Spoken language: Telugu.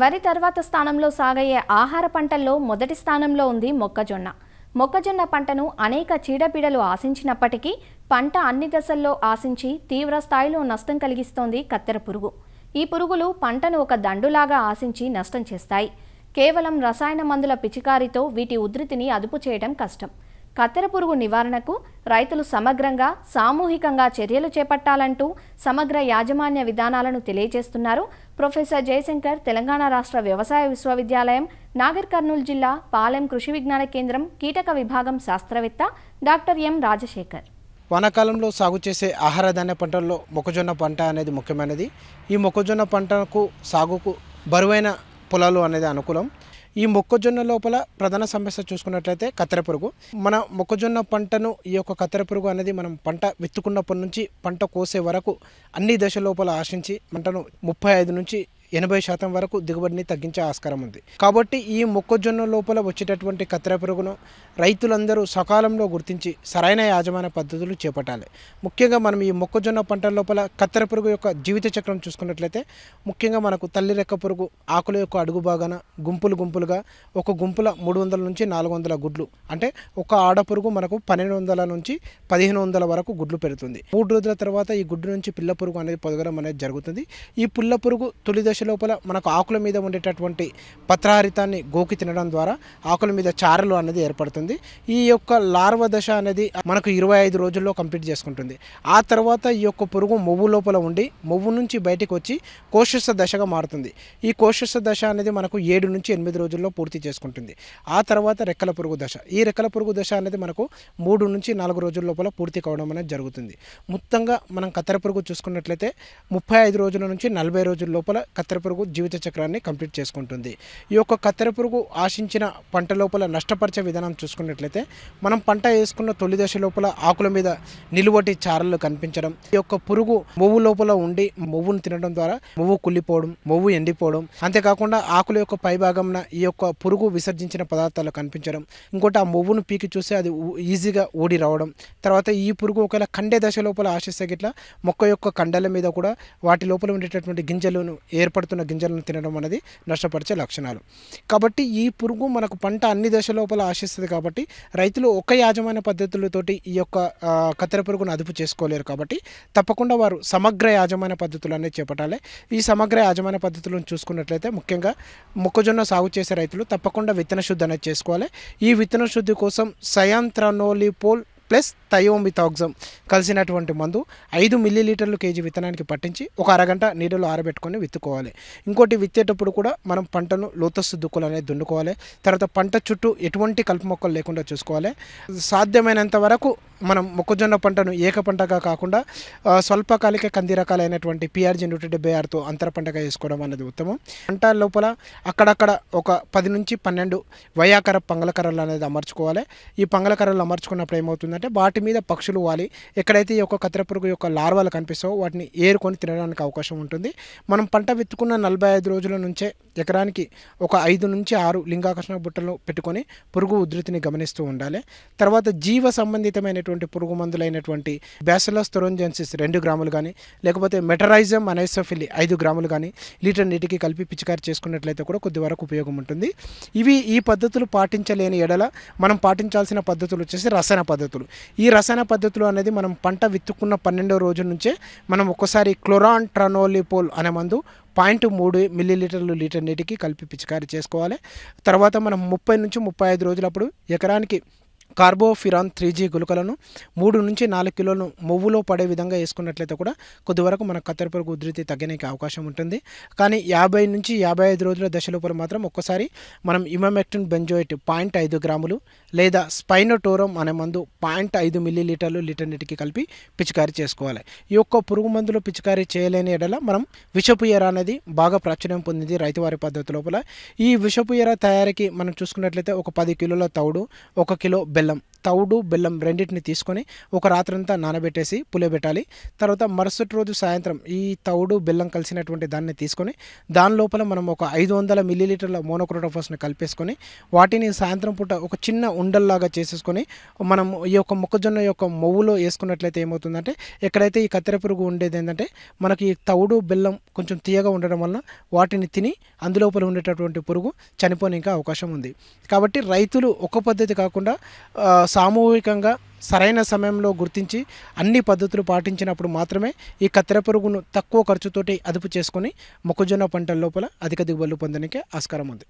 వరి తర్వాత స్థానంలో సాగయ్యే ఆహార పంటల్లో మొదటి స్థానంలో ఉంది మొక్కజొన్న మొక్కజొన్న పంటను అనేక చీడపీడలు ఆశించినప్పటికీ పంట అన్ని దశల్లో ఆశించి తీవ్ర స్థాయిలో నష్టం కలిగిస్తోంది కత్తెర పురుగు ఈ పురుగులు పంటను ఒక దండులాగా ఆశించి నష్టం చేస్తాయి కేవలం రసాయన మందుల పిచికారితో వీటి ఉధృతిని అదుపు చేయడం కష్టం కత్తెర పురుగు నివారణకు రైతులు సమగ్రంగా సామూహికంగా చర్యలు చేపట్టాలంటూ సమగ్ర యాజమాన్య విధానాలను తెలియజేస్తున్నారు ప్రొఫెసర్ జయశంకర్ తెలంగాణ రాష్ట్ర వ్యవసాయ విశ్వవిద్యాలయం నాగర్ కర్నూలు జిల్లా పాలెం కృషి విజ్ఞాన కేంద్రం కీటక విభాగం శాస్త్రవేత్త డాక్టర్ ఎం రాజశేఖర్ వానాకాలంలో సాగు చేసే ఆహార ధాన్య పంటల్లో మొక్కజొన్న పంట అనేది ముఖ్యమైనది ఈ మొక్కజొన్న పంటకు సాగుకు బరువైన పొలాలు అనేది అనుకూలం ఈ మొక్కజొన్న లోపల ప్రధాన సమస్య చూసుకున్నట్లయితే కత్తెర పురుగు మన మొక్కజొన్న పంటను ఈ యొక్క కత్తెర పురుగు అనేది మనం పంట విత్తుకున్నప్పటి నుంచి పంట కోసే వరకు అన్ని దశ లోపల ఆశించి పంటను ముప్పై ఐదు నుంచి ఎనభై శాతం వరకు దిగుబడిని తగ్గించే ఆస్కారం ఉంది కాబట్టి ఈ మొక్కజొన్న లోపల వచ్చేటటువంటి కత్తెర పురుగును రైతులందరూ సకాలంలో గుర్తించి సరైన యాజమాన్య పద్ధతులు చేపట్టాలి ముఖ్యంగా మనం ఈ మొక్కజొన్న పంట లోపల కత్తెర పురుగు యొక్క జీవిత చక్రం చూసుకున్నట్లయితే ముఖ్యంగా మనకు తల్లి రెక్క పురుగు ఆకుల యొక్క అడుగు భాగాన గుంపులు గుంపులుగా ఒక గుంపుల మూడు వందల నుంచి నాలుగు వందల గుడ్లు అంటే ఒక ఆడపురుగు మనకు పన్నెండు వందల నుంచి పదిహేను వందల వరకు గుడ్లు పెడుతుంది మూడు రోజుల తర్వాత ఈ గుడ్డు నుంచి పిల్ల పురుగు అనేది పొదగడం అనేది జరుగుతుంది ఈ పుల్ల పురుగు తొలి దశ దశ లోపల మనకు ఆకుల మీద ఉండేటటువంటి పత్రహారితాన్ని గోకి తినడం ద్వారా ఆకుల మీద చారలు అనేది ఏర్పడుతుంది ఈ యొక్క లార్వ దశ అనేది మనకు ఇరవై ఐదు రోజుల్లో కంప్లీట్ చేసుకుంటుంది ఆ తర్వాత ఈ యొక్క పురుగు మొవ్వు లోపల ఉండి మొవ్వు నుంచి బయటకు వచ్చి కోశస్థ దశగా మారుతుంది ఈ కోశస్థ దశ అనేది మనకు ఏడు నుంచి ఎనిమిది రోజుల్లో పూర్తి చేసుకుంటుంది ఆ తర్వాత రెక్కల పురుగు దశ ఈ రెక్కల పురుగు దశ అనేది మనకు మూడు నుంచి నాలుగు రోజుల లోపల పూర్తి కావడం అనేది జరుగుతుంది మొత్తంగా మనం కత్తెర పురుగు చూసుకున్నట్లయితే ముప్పై ఐదు రోజుల నుంచి నలభై రోజుల లోపల కత్తెర పురుగు జీవిత చక్రాన్ని కంప్లీట్ చేసుకుంటుంది ఈ యొక్క కత్తెర పురుగు ఆశించిన పంట లోపల నష్టపరిచే విధానం చూసుకున్నట్లయితే మనం పంట వేసుకున్న తొలి దశ లోపల ఆకుల మీద నిలువటి చారలు కనిపించడం ఈ యొక్క పురుగు మొవ్వు లోపల ఉండి మొవ్వును తినడం ద్వారా మొవ్వు కుళ్ళిపోవడం మొవ్వు ఎండిపోవడం అంతేకాకుండా ఆకుల యొక్క పైభాగంన ఈ యొక్క పురుగు విసర్జించిన పదార్థాలు కనిపించడం ఇంకోటి ఆ మొవ్వును పీకి చూస్తే అది ఈజీగా ఊడి రావడం తర్వాత ఈ పురుగు ఒకవేళ కండే దశ లోపల ఆశిస్తే గిట్లా మొక్క యొక్క కండల మీద కూడా వాటి లోపల ఉండేటటువంటి గింజలను ఏర్పడ నష్టపడుతున్న గింజలను తినడం అనేది నష్టపరిచే లక్షణాలు కాబట్టి ఈ పురుగు మనకు పంట అన్ని దశ లోపల ఆశిస్తుంది కాబట్టి రైతులు ఒక యాజమాన్య పద్ధతులతోటి ఈ యొక్క కత్తెర పురుగును అదుపు చేసుకోలేరు కాబట్టి తప్పకుండా వారు సమగ్ర యాజమాన్య పద్ధతులు అనేది చేపట్టాలి ఈ సమగ్ర యాజమాన్య పద్ధతులను చూసుకున్నట్లయితే ముఖ్యంగా మొక్కజొన్న సాగు చేసే రైతులు తప్పకుండా విత్తన శుద్ధి అనేది చేసుకోవాలి ఈ విత్తన శుద్ధి కోసం సయాంత్రనోలిపోల్ ప్లస్ థయోమిథాగ్జమ్ కలిసినటువంటి మందు ఐదు మిల్లీ లీటర్లు కేజీ విత్తనానికి పట్టించి ఒక అరగంట నీళ్ళలో ఆరబెట్టుకొని విత్తుకోవాలి ఇంకోటి విత్తేటప్పుడు కూడా మనం పంటను లోతస్సు దుక్కులు అనేది దున్నుకోవాలి తర్వాత పంట చుట్టూ ఎటువంటి కలుపు మొక్కలు లేకుండా చూసుకోవాలి సాధ్యమైనంత వరకు మనం మొక్కజొన్న పంటను ఏక పంటగా కాకుండా స్వల్పకాలిక కంది రకాలైనటువంటి పిఆర్జీ నూట డెబ్బై ఆరుతో అంతర పంటగా వేసుకోవడం అన్నది ఉత్తమం పంట లోపల అక్కడక్కడ ఒక పది నుంచి పన్నెండు వయాకర పంగలకరలు అనేది అమర్చుకోవాలి ఈ పంగలకరలు అమర్చుకున్నప్పుడు ఏమవుతుందంటే వాటి మీద పక్షులు వాలి ఎక్కడైతే ఈ యొక్క కత్తిరపురుగు యొక్క లార్వాలు కనిపిస్తావో వాటిని ఏరుకొని తినడానికి అవకాశం ఉంటుంది మనం పంట విత్తుకున్న నలభై ఐదు రోజుల నుంచే ఎకరానికి ఒక ఐదు నుంచి ఆరు లింగాకర్షణ బుట్టలు పెట్టుకొని పురుగు ఉధృతిని గమనిస్తూ ఉండాలి తర్వాత జీవ సంబంధితమైనటువంటి రకమైనటువంటి పురుగు మందులైనటువంటి బ్యాసిలస్ థొరోంజెన్సిస్ రెండు గ్రాములు కానీ లేకపోతే మెటరైజం అనైసోఫిలి ఐదు గ్రాములు కానీ లీటర్ నీటికి కలిపి పిచికారి చేసుకున్నట్లయితే కూడా కొద్ది వరకు ఉపయోగం ఉంటుంది ఇవి ఈ పద్ధతులు పాటించలేని ఎడల మనం పాటించాల్సిన పద్ధతులు వచ్చేసి రసాయన పద్ధతులు ఈ రసాయన పద్ధతులు అనేది మనం పంట విత్తుకున్న పన్నెండో రోజు నుంచే మనం ఒక్కసారి క్లోరాన్ ట్రనోలిపోల్ అనే మందు పాయింట్ మూడు మిల్లీలీటర్లు లీటర్ నీటికి కలిపి పిచికారి చేసుకోవాలి తర్వాత మనం ముప్పై నుంచి ముప్పై ఐదు రోజులప్పుడు ఎకరానికి కార్బోఫిరాన్ త్రీ జీ గుళికలను మూడు నుంచి నాలుగు కిలోలు మొవ్వులో పడే విధంగా వేసుకున్నట్లయితే కూడా కొద్దివరకు మన కత్తెర పురుగు ఉధృతి తగ్గడానికి అవకాశం ఉంటుంది కానీ యాభై నుంచి యాభై ఐదు రోజుల దశలోపల మాత్రం ఒక్కసారి మనం ఇమమెక్టిన్ బెంజోయిట్ పాయింట్ ఐదు గ్రాములు లేదా స్పైనోటోరం అనే మందు పాయింట్ ఐదు మిల్లీ లీటర్లు లీటర్ నీటికి కలిపి పిచికారీ చేసుకోవాలి ఈ యొక్క పురుగు మందులు పిచికారీ చేయలేని ఎడల మనం ఎర అనేది బాగా ప్రాచుర్యం పొందింది రైతువారి పద్ధతి లోపల ఈ విషపుయర తయారీకి మనం చూసుకున్నట్లయితే ఒక పది కిలోల తౌడు ఒక కిలో perdón. తౌడు బెల్లం రెండింటిని తీసుకొని ఒక రాత్రంతా నానబెట్టేసి పులియబెట్టాలి తర్వాత మరుసటి రోజు సాయంత్రం ఈ తౌడు బెల్లం కలిసినటువంటి దాన్ని తీసుకొని దాని లోపల మనం ఒక ఐదు వందల మిల్లీలీటర్ల మోనోక్రోటోఫస్ని కలిపేసుకొని వాటిని సాయంత్రం పూట ఒక చిన్న ఉండల్లాగా చేసేసుకొని మనం ఈ యొక్క మొక్కజొన్న యొక్క మొవ్వులో వేసుకున్నట్లయితే ఏమవుతుందంటే ఎక్కడైతే ఈ కత్తెర పురుగు ఉండేది ఏంటంటే మనకి తౌడు బెల్లం కొంచెం తీయగా ఉండడం వలన వాటిని తిని అందులోపల ఉండేటటువంటి పురుగు చనిపోనిక అవకాశం ఉంది కాబట్టి రైతులు ఒక పద్ధతి కాకుండా సామూహికంగా సరైన సమయంలో గుర్తించి అన్ని పద్ధతులు పాటించినప్పుడు మాత్రమే ఈ కత్తెర పురుగును తక్కువ ఖర్చుతోటి అదుపు చేసుకుని మొక్కజొన్న పంటల లోపల అధిక దిగుబడులు పొందడానికి ఆస్కారం ఉంది